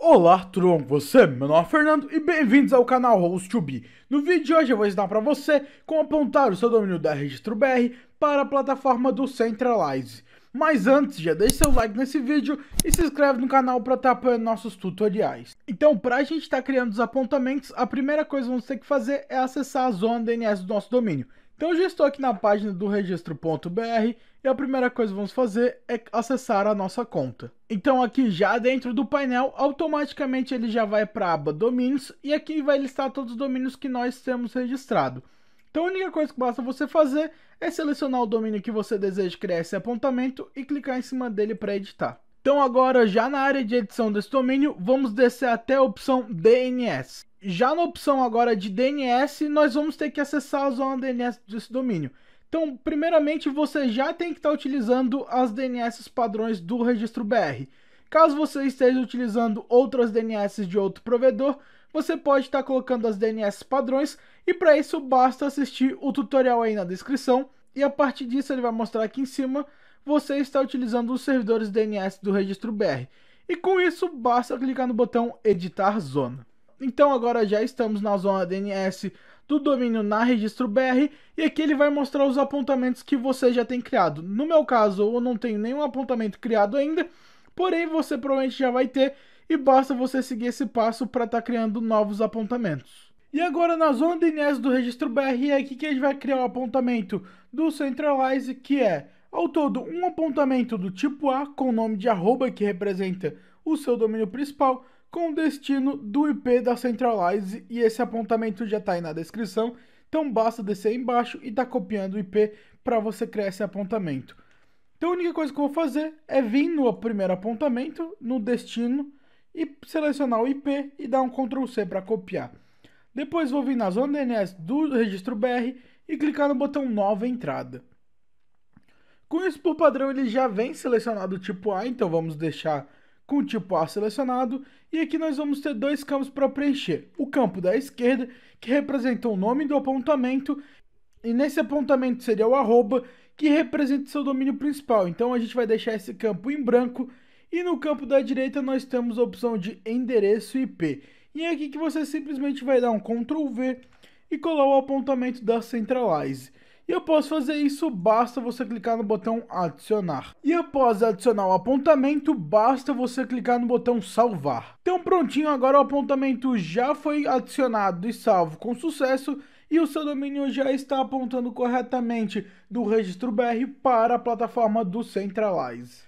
Olá, tudo bom com você? Meu nome é Fernando e bem-vindos ao canal Host2B. No vídeo de hoje eu vou ensinar para você como apontar o seu domínio da Registro BR para a plataforma do Centralize. Mas antes, já deixa seu like nesse vídeo e se inscreve no canal para estar apoiando nossos tutoriais. Então, para a gente estar tá criando os apontamentos, a primeira coisa que vamos ter que fazer é acessar a zona DNS do nosso domínio. Então, eu já estou aqui na página do registro.br e a primeira coisa que vamos fazer é acessar a nossa conta. Então aqui já dentro do painel, automaticamente ele já vai para a aba domínios e aqui vai listar todos os domínios que nós temos registrado. Então a única coisa que basta você fazer é selecionar o domínio que você deseja criar esse apontamento e clicar em cima dele para editar. Então agora já na área de edição desse domínio, vamos descer até a opção DNS. Já na opção agora de DNS, nós vamos ter que acessar a zona DNS desse domínio. Então, primeiramente, você já tem que estar tá utilizando as DNS padrões do registro BR. Caso você esteja utilizando outras DNS de outro provedor, você pode estar tá colocando as DNS padrões e para isso basta assistir o tutorial aí na descrição e a partir disso ele vai mostrar aqui em cima você está utilizando os servidores DNS do registro BR. E com isso basta clicar no botão editar zona. Então agora já estamos na zona DNS do domínio na registro BR e aqui ele vai mostrar os apontamentos que você já tem criado. No meu caso, eu não tenho nenhum apontamento criado ainda, porém você provavelmente já vai ter e basta você seguir esse passo para estar tá criando novos apontamentos. E agora na zona de do registro BR é aqui que a gente vai criar o um apontamento do Centralize, que é ao todo um apontamento do tipo A com o nome de arroba que representa o seu domínio principal com o destino do IP da Centralize e esse apontamento já está aí na descrição, então basta descer embaixo e tá copiando o IP para você criar esse apontamento. Então a única coisa que eu vou fazer é vir no primeiro apontamento, no destino, e selecionar o IP e dar um Ctrl C para copiar. Depois vou vir na zona DNS do registro BR e clicar no botão Nova Entrada. Com isso, por padrão, ele já vem selecionado o tipo A, então vamos deixar com o tipo A selecionado, e aqui nós vamos ter dois campos para preencher. O campo da esquerda, que representa o nome do apontamento, e nesse apontamento seria o arroba, que representa seu domínio principal. Então a gente vai deixar esse campo em branco, e no campo da direita nós temos a opção de endereço IP. E é aqui que você simplesmente vai dar um Ctrl V e colar o apontamento da Centralize. E após fazer isso, basta você clicar no botão adicionar. E após adicionar o apontamento, basta você clicar no botão salvar. Então prontinho, agora o apontamento já foi adicionado e salvo com sucesso e o seu domínio já está apontando corretamente do registro BR para a plataforma do Centralize.